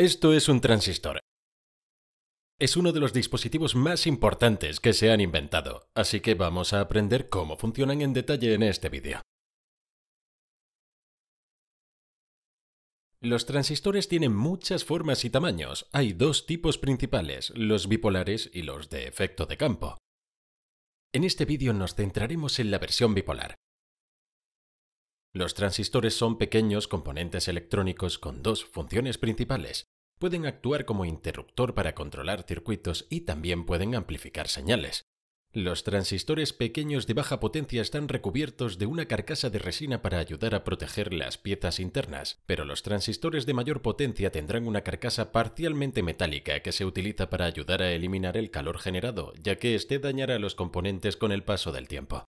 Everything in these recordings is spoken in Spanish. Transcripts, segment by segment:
Esto es un transistor. Es uno de los dispositivos más importantes que se han inventado, así que vamos a aprender cómo funcionan en detalle en este vídeo. Los transistores tienen muchas formas y tamaños. Hay dos tipos principales, los bipolares y los de efecto de campo. En este vídeo nos centraremos en la versión bipolar, los transistores son pequeños componentes electrónicos con dos funciones principales. Pueden actuar como interruptor para controlar circuitos y también pueden amplificar señales. Los transistores pequeños de baja potencia están recubiertos de una carcasa de resina para ayudar a proteger las piezas internas, pero los transistores de mayor potencia tendrán una carcasa parcialmente metálica que se utiliza para ayudar a eliminar el calor generado, ya que éste dañará los componentes con el paso del tiempo.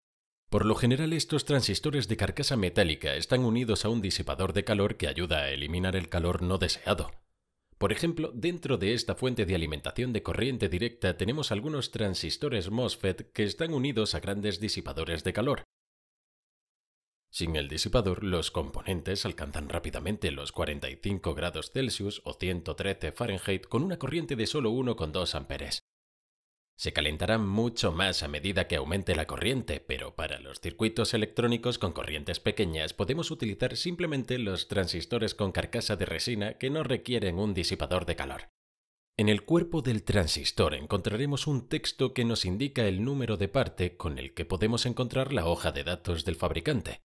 Por lo general estos transistores de carcasa metálica están unidos a un disipador de calor que ayuda a eliminar el calor no deseado. Por ejemplo, dentro de esta fuente de alimentación de corriente directa tenemos algunos transistores MOSFET que están unidos a grandes disipadores de calor. Sin el disipador, los componentes alcanzan rápidamente los 45 grados Celsius o 113 Fahrenheit con una corriente de solo 1,2 amperes. Se calentarán mucho más a medida que aumente la corriente, pero para los circuitos electrónicos con corrientes pequeñas podemos utilizar simplemente los transistores con carcasa de resina que no requieren un disipador de calor. En el cuerpo del transistor encontraremos un texto que nos indica el número de parte con el que podemos encontrar la hoja de datos del fabricante.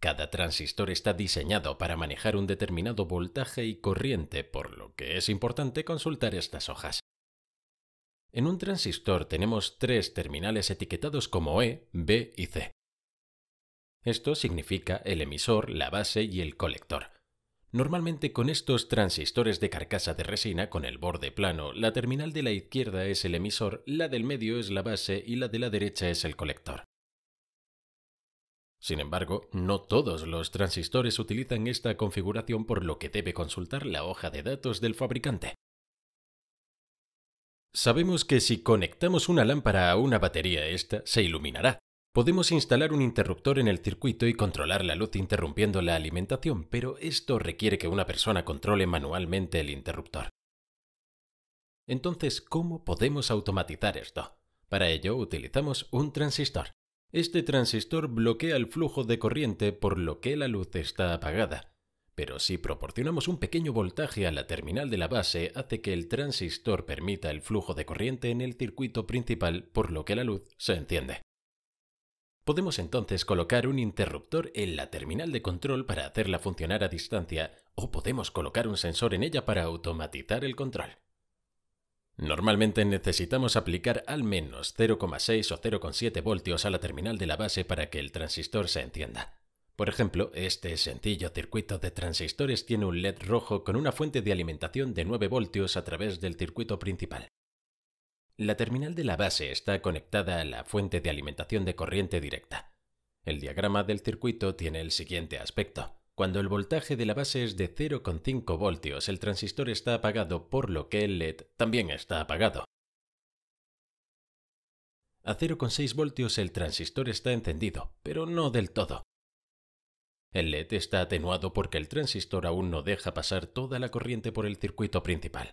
Cada transistor está diseñado para manejar un determinado voltaje y corriente, por lo que es importante consultar estas hojas. En un transistor tenemos tres terminales etiquetados como E, B y C. Esto significa el emisor, la base y el colector. Normalmente con estos transistores de carcasa de resina con el borde plano, la terminal de la izquierda es el emisor, la del medio es la base y la de la derecha es el colector. Sin embargo, no todos los transistores utilizan esta configuración por lo que debe consultar la hoja de datos del fabricante. Sabemos que si conectamos una lámpara a una batería, esta se iluminará. Podemos instalar un interruptor en el circuito y controlar la luz interrumpiendo la alimentación, pero esto requiere que una persona controle manualmente el interruptor. Entonces, ¿cómo podemos automatizar esto? Para ello utilizamos un transistor. Este transistor bloquea el flujo de corriente por lo que la luz está apagada pero si proporcionamos un pequeño voltaje a la terminal de la base hace que el transistor permita el flujo de corriente en el circuito principal por lo que la luz se enciende. Podemos entonces colocar un interruptor en la terminal de control para hacerla funcionar a distancia o podemos colocar un sensor en ella para automatizar el control. Normalmente necesitamos aplicar al menos 0,6 o 0,7 voltios a la terminal de la base para que el transistor se encienda. Por ejemplo, este sencillo circuito de transistores tiene un LED rojo con una fuente de alimentación de 9 voltios a través del circuito principal. La terminal de la base está conectada a la fuente de alimentación de corriente directa. El diagrama del circuito tiene el siguiente aspecto. Cuando el voltaje de la base es de 0,5 voltios, el transistor está apagado, por lo que el LED también está apagado. A 0,6 voltios el transistor está encendido, pero no del todo. El LED está atenuado porque el transistor aún no deja pasar toda la corriente por el circuito principal.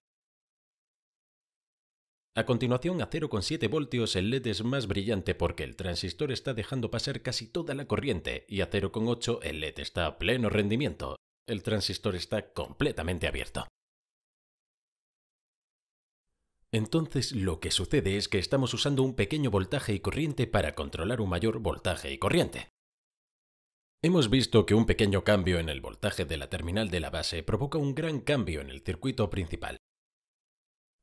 A continuación, a 0,7 voltios el LED es más brillante porque el transistor está dejando pasar casi toda la corriente y a 0,8 el LED está a pleno rendimiento. El transistor está completamente abierto. Entonces lo que sucede es que estamos usando un pequeño voltaje y corriente para controlar un mayor voltaje y corriente. Hemos visto que un pequeño cambio en el voltaje de la terminal de la base provoca un gran cambio en el circuito principal.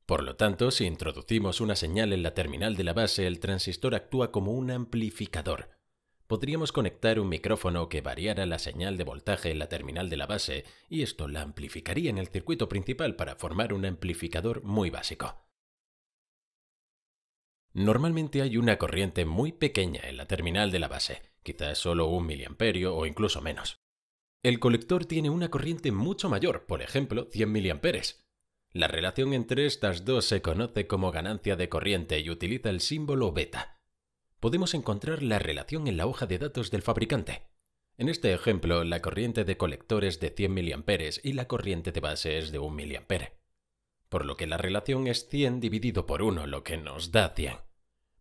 Por lo tanto, si introducimos una señal en la terminal de la base, el transistor actúa como un amplificador. Podríamos conectar un micrófono que variara la señal de voltaje en la terminal de la base y esto la amplificaría en el circuito principal para formar un amplificador muy básico. Normalmente hay una corriente muy pequeña en la terminal de la base, quizás solo un miliamperio o incluso menos. El colector tiene una corriente mucho mayor, por ejemplo, 100 miliamperes. La relación entre estas dos se conoce como ganancia de corriente y utiliza el símbolo beta. Podemos encontrar la relación en la hoja de datos del fabricante. En este ejemplo, la corriente de colector es de 100 miliamperes y la corriente de base es de 1 miliampere. Por lo que la relación es 100 dividido por 1, lo que nos da 100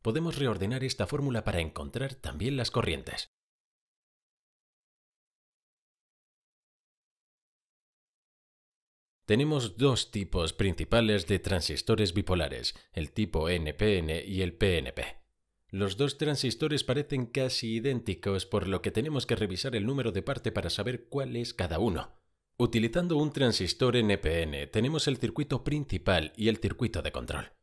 podemos reordenar esta fórmula para encontrar también las corrientes. Tenemos dos tipos principales de transistores bipolares, el tipo NPN y el PNP. Los dos transistores parecen casi idénticos, por lo que tenemos que revisar el número de parte para saber cuál es cada uno. Utilizando un transistor NPN tenemos el circuito principal y el circuito de control.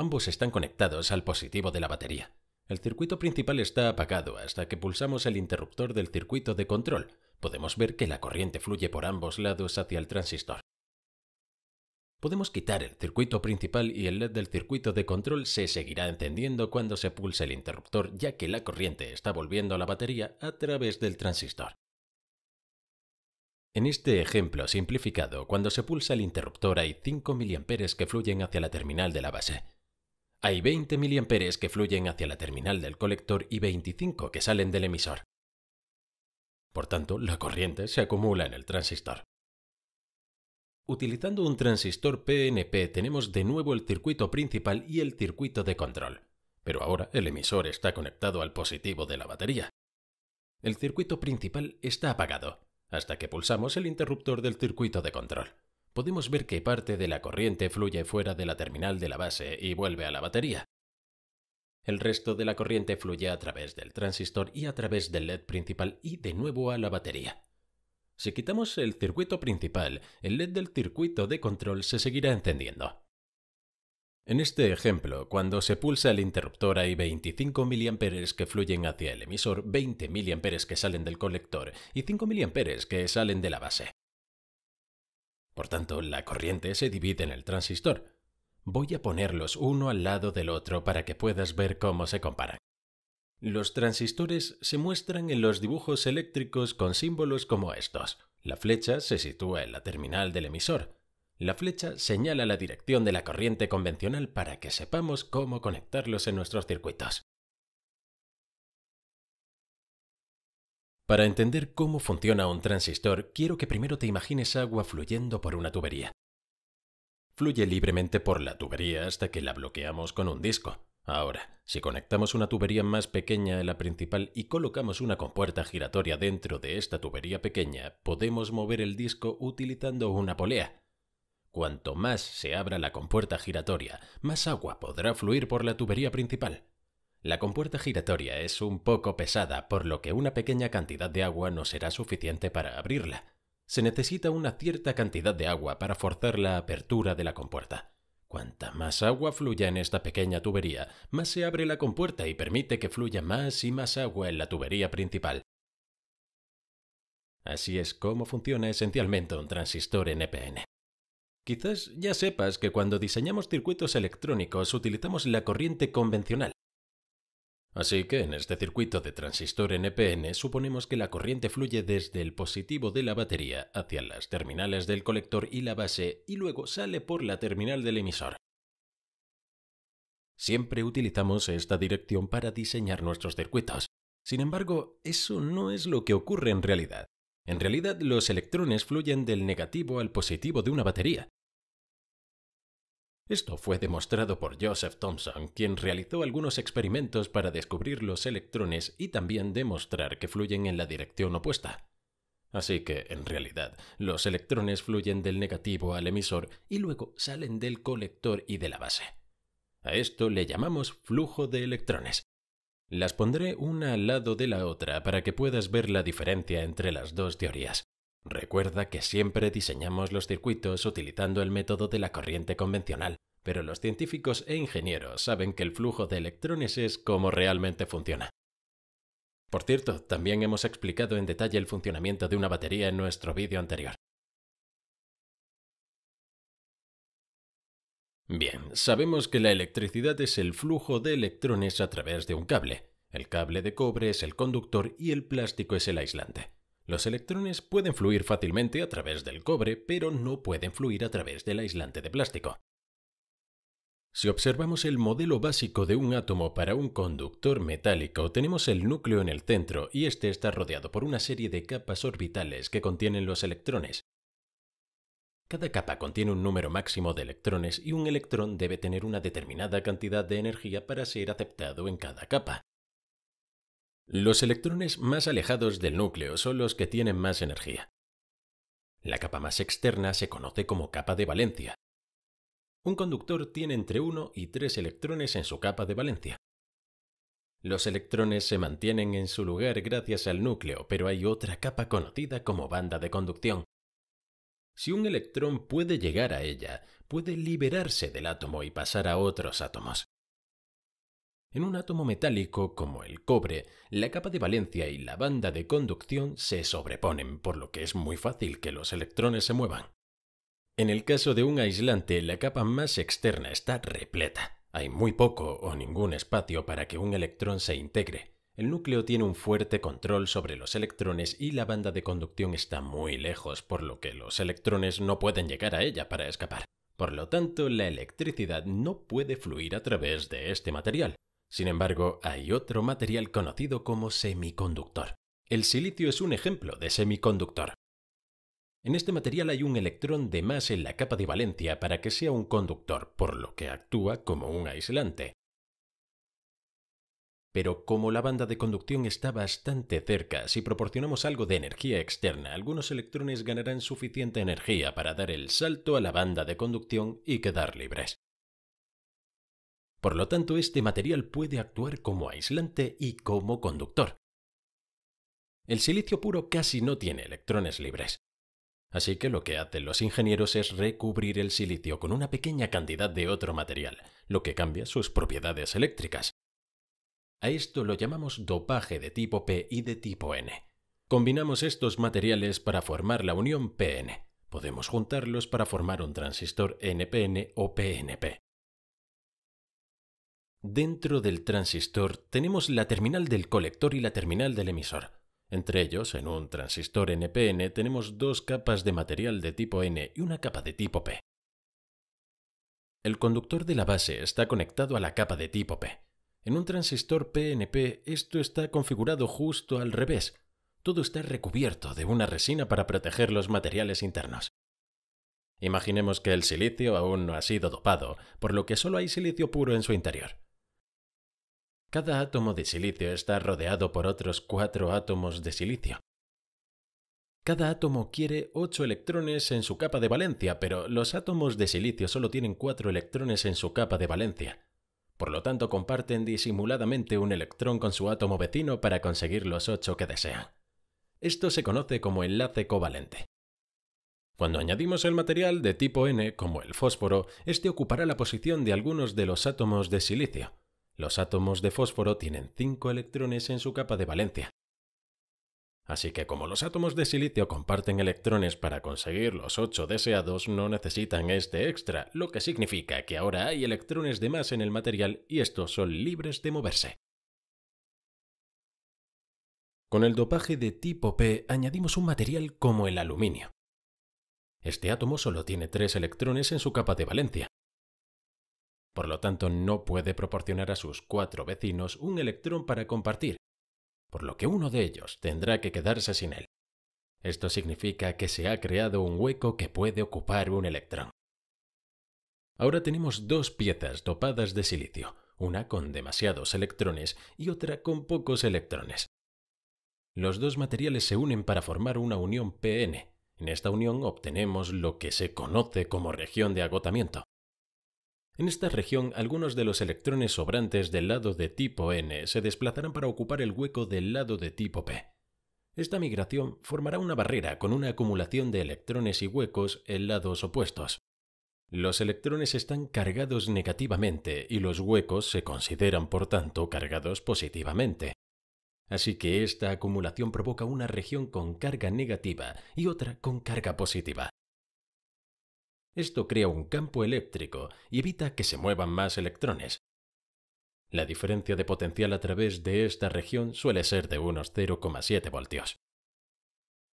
Ambos están conectados al positivo de la batería. El circuito principal está apagado hasta que pulsamos el interruptor del circuito de control. Podemos ver que la corriente fluye por ambos lados hacia el transistor. Podemos quitar el circuito principal y el LED del circuito de control se seguirá encendiendo cuando se pulse el interruptor ya que la corriente está volviendo a la batería a través del transistor. En este ejemplo simplificado, cuando se pulsa el interruptor hay 5 mA que fluyen hacia la terminal de la base. Hay 20 mA que fluyen hacia la terminal del colector y 25 que salen del emisor. Por tanto, la corriente se acumula en el transistor. Utilizando un transistor PNP tenemos de nuevo el circuito principal y el circuito de control, pero ahora el emisor está conectado al positivo de la batería. El circuito principal está apagado, hasta que pulsamos el interruptor del circuito de control podemos ver que parte de la corriente fluye fuera de la terminal de la base y vuelve a la batería. El resto de la corriente fluye a través del transistor y a través del LED principal y de nuevo a la batería. Si quitamos el circuito principal, el LED del circuito de control se seguirá encendiendo. En este ejemplo, cuando se pulsa el interruptor hay 25 mA que fluyen hacia el emisor, 20 mA que salen del colector y 5 mA que salen de la base. Por tanto, la corriente se divide en el transistor. Voy a ponerlos uno al lado del otro para que puedas ver cómo se comparan. Los transistores se muestran en los dibujos eléctricos con símbolos como estos. La flecha se sitúa en la terminal del emisor. La flecha señala la dirección de la corriente convencional para que sepamos cómo conectarlos en nuestros circuitos. Para entender cómo funciona un transistor, quiero que primero te imagines agua fluyendo por una tubería. Fluye libremente por la tubería hasta que la bloqueamos con un disco. Ahora, si conectamos una tubería más pequeña a la principal y colocamos una compuerta giratoria dentro de esta tubería pequeña, podemos mover el disco utilizando una polea. Cuanto más se abra la compuerta giratoria, más agua podrá fluir por la tubería principal. La compuerta giratoria es un poco pesada, por lo que una pequeña cantidad de agua no será suficiente para abrirla. Se necesita una cierta cantidad de agua para forzar la apertura de la compuerta. Cuanta más agua fluya en esta pequeña tubería, más se abre la compuerta y permite que fluya más y más agua en la tubería principal. Así es como funciona esencialmente un transistor NPN. Quizás ya sepas que cuando diseñamos circuitos electrónicos utilizamos la corriente convencional, Así que en este circuito de transistor NPN suponemos que la corriente fluye desde el positivo de la batería hacia las terminales del colector y la base y luego sale por la terminal del emisor. Siempre utilizamos esta dirección para diseñar nuestros circuitos. Sin embargo, eso no es lo que ocurre en realidad. En realidad, los electrones fluyen del negativo al positivo de una batería, esto fue demostrado por Joseph Thomson, quien realizó algunos experimentos para descubrir los electrones y también demostrar que fluyen en la dirección opuesta. Así que, en realidad, los electrones fluyen del negativo al emisor y luego salen del colector y de la base. A esto le llamamos flujo de electrones. Las pondré una al lado de la otra para que puedas ver la diferencia entre las dos teorías. Recuerda que siempre diseñamos los circuitos utilizando el método de la corriente convencional, pero los científicos e ingenieros saben que el flujo de electrones es como realmente funciona. Por cierto, también hemos explicado en detalle el funcionamiento de una batería en nuestro vídeo anterior. Bien, sabemos que la electricidad es el flujo de electrones a través de un cable. El cable de cobre es el conductor y el plástico es el aislante. Los electrones pueden fluir fácilmente a través del cobre, pero no pueden fluir a través del aislante de plástico. Si observamos el modelo básico de un átomo para un conductor metálico, tenemos el núcleo en el centro y este está rodeado por una serie de capas orbitales que contienen los electrones. Cada capa contiene un número máximo de electrones y un electrón debe tener una determinada cantidad de energía para ser aceptado en cada capa. Los electrones más alejados del núcleo son los que tienen más energía. La capa más externa se conoce como capa de valencia. Un conductor tiene entre uno y tres electrones en su capa de valencia. Los electrones se mantienen en su lugar gracias al núcleo, pero hay otra capa conocida como banda de conducción. Si un electrón puede llegar a ella, puede liberarse del átomo y pasar a otros átomos. En un átomo metálico como el cobre, la capa de valencia y la banda de conducción se sobreponen, por lo que es muy fácil que los electrones se muevan. En el caso de un aislante, la capa más externa está repleta. Hay muy poco o ningún espacio para que un electrón se integre. El núcleo tiene un fuerte control sobre los electrones y la banda de conducción está muy lejos, por lo que los electrones no pueden llegar a ella para escapar. Por lo tanto, la electricidad no puede fluir a través de este material, sin embargo, hay otro material conocido como semiconductor. El silicio es un ejemplo de semiconductor. En este material hay un electrón de más en la capa de valencia para que sea un conductor, por lo que actúa como un aislante. Pero como la banda de conducción está bastante cerca, si proporcionamos algo de energía externa, algunos electrones ganarán suficiente energía para dar el salto a la banda de conducción y quedar libres. Por lo tanto, este material puede actuar como aislante y como conductor. El silicio puro casi no tiene electrones libres. Así que lo que hacen los ingenieros es recubrir el silicio con una pequeña cantidad de otro material, lo que cambia sus propiedades eléctricas. A esto lo llamamos dopaje de tipo P y de tipo N. Combinamos estos materiales para formar la unión PN. Podemos juntarlos para formar un transistor NPN o PNP. Dentro del transistor tenemos la terminal del colector y la terminal del emisor. Entre ellos, en un transistor NPN tenemos dos capas de material de tipo N y una capa de tipo P. El conductor de la base está conectado a la capa de tipo P. En un transistor PNP esto está configurado justo al revés. Todo está recubierto de una resina para proteger los materiales internos. Imaginemos que el silicio aún no ha sido dopado, por lo que solo hay silicio puro en su interior. Cada átomo de silicio está rodeado por otros cuatro átomos de silicio. Cada átomo quiere ocho electrones en su capa de valencia, pero los átomos de silicio solo tienen cuatro electrones en su capa de valencia. Por lo tanto, comparten disimuladamente un electrón con su átomo vecino para conseguir los ocho que desean. Esto se conoce como enlace covalente. Cuando añadimos el material de tipo N, como el fósforo, este ocupará la posición de algunos de los átomos de silicio, los átomos de fósforo tienen 5 electrones en su capa de valencia. Así que como los átomos de silicio comparten electrones para conseguir los 8 deseados, no necesitan este extra, lo que significa que ahora hay electrones de más en el material y estos son libres de moverse. Con el dopaje de tipo P añadimos un material como el aluminio. Este átomo solo tiene 3 electrones en su capa de valencia, por lo tanto, no puede proporcionar a sus cuatro vecinos un electrón para compartir, por lo que uno de ellos tendrá que quedarse sin él. Esto significa que se ha creado un hueco que puede ocupar un electrón. Ahora tenemos dos piezas topadas de silicio, una con demasiados electrones y otra con pocos electrones. Los dos materiales se unen para formar una unión PN. En esta unión obtenemos lo que se conoce como región de agotamiento. En esta región, algunos de los electrones sobrantes del lado de tipo N se desplazarán para ocupar el hueco del lado de tipo P. Esta migración formará una barrera con una acumulación de electrones y huecos en lados opuestos. Los electrones están cargados negativamente y los huecos se consideran, por tanto, cargados positivamente. Así que esta acumulación provoca una región con carga negativa y otra con carga positiva. Esto crea un campo eléctrico y evita que se muevan más electrones. La diferencia de potencial a través de esta región suele ser de unos 0,7 voltios.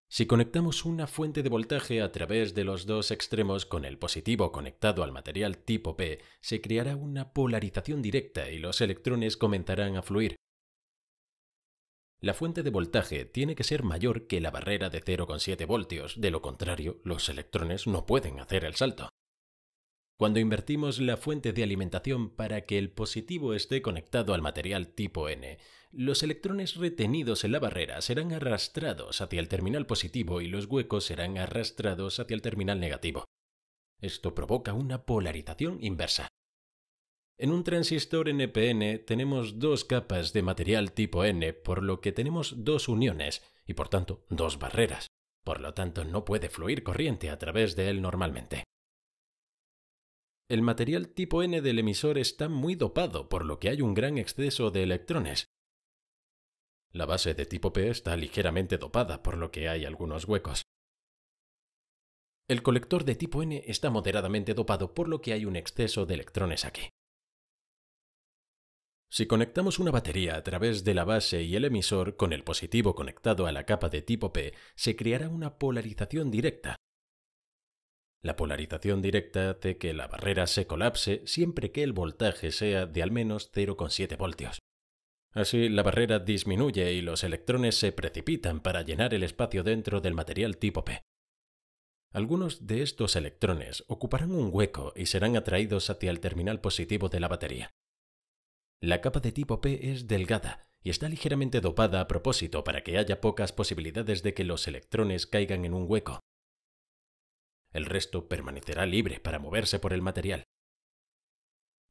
Si conectamos una fuente de voltaje a través de los dos extremos con el positivo conectado al material tipo P, se creará una polarización directa y los electrones comenzarán a fluir, la fuente de voltaje tiene que ser mayor que la barrera de 0,7 voltios, de lo contrario, los electrones no pueden hacer el salto. Cuando invertimos la fuente de alimentación para que el positivo esté conectado al material tipo N, los electrones retenidos en la barrera serán arrastrados hacia el terminal positivo y los huecos serán arrastrados hacia el terminal negativo. Esto provoca una polarización inversa. En un transistor NPN tenemos dos capas de material tipo N, por lo que tenemos dos uniones y por tanto dos barreras. Por lo tanto, no puede fluir corriente a través de él normalmente. El material tipo N del emisor está muy dopado, por lo que hay un gran exceso de electrones. La base de tipo P está ligeramente dopada, por lo que hay algunos huecos. El colector de tipo N está moderadamente dopado, por lo que hay un exceso de electrones aquí. Si conectamos una batería a través de la base y el emisor con el positivo conectado a la capa de tipo P, se creará una polarización directa. La polarización directa hace que la barrera se colapse siempre que el voltaje sea de al menos 0,7 voltios. Así, la barrera disminuye y los electrones se precipitan para llenar el espacio dentro del material tipo P. Algunos de estos electrones ocuparán un hueco y serán atraídos hacia el terminal positivo de la batería. La capa de tipo P es delgada y está ligeramente dopada a propósito para que haya pocas posibilidades de que los electrones caigan en un hueco. El resto permanecerá libre para moverse por el material.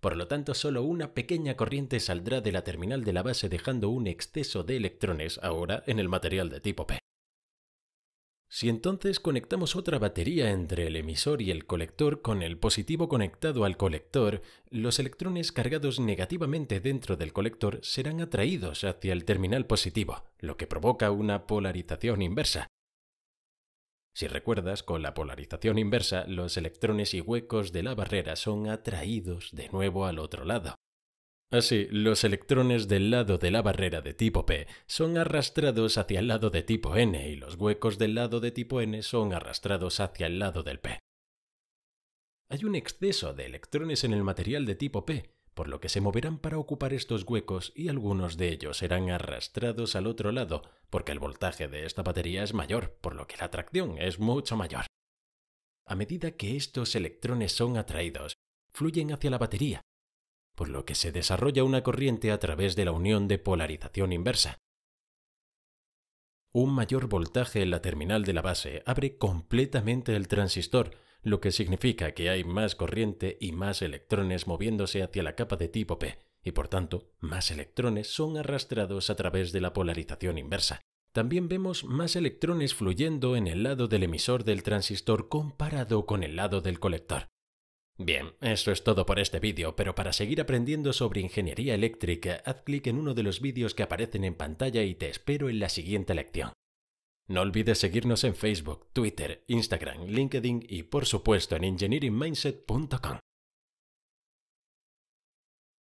Por lo tanto, solo una pequeña corriente saldrá de la terminal de la base dejando un exceso de electrones ahora en el material de tipo P. Si entonces conectamos otra batería entre el emisor y el colector con el positivo conectado al colector, los electrones cargados negativamente dentro del colector serán atraídos hacia el terminal positivo, lo que provoca una polarización inversa. Si recuerdas, con la polarización inversa, los electrones y huecos de la barrera son atraídos de nuevo al otro lado, Así, ah, los electrones del lado de la barrera de tipo P son arrastrados hacia el lado de tipo N y los huecos del lado de tipo N son arrastrados hacia el lado del P. Hay un exceso de electrones en el material de tipo P, por lo que se moverán para ocupar estos huecos y algunos de ellos serán arrastrados al otro lado, porque el voltaje de esta batería es mayor, por lo que la atracción es mucho mayor. A medida que estos electrones son atraídos, fluyen hacia la batería, por lo que se desarrolla una corriente a través de la unión de polarización inversa. Un mayor voltaje en la terminal de la base abre completamente el transistor, lo que significa que hay más corriente y más electrones moviéndose hacia la capa de tipo P, y por tanto, más electrones son arrastrados a través de la polarización inversa. También vemos más electrones fluyendo en el lado del emisor del transistor comparado con el lado del colector. Bien, eso es todo por este vídeo, pero para seguir aprendiendo sobre ingeniería eléctrica, haz clic en uno de los vídeos que aparecen en pantalla y te espero en la siguiente lección. No olvides seguirnos en Facebook, Twitter, Instagram, LinkedIn y por supuesto en engineeringmindset.com.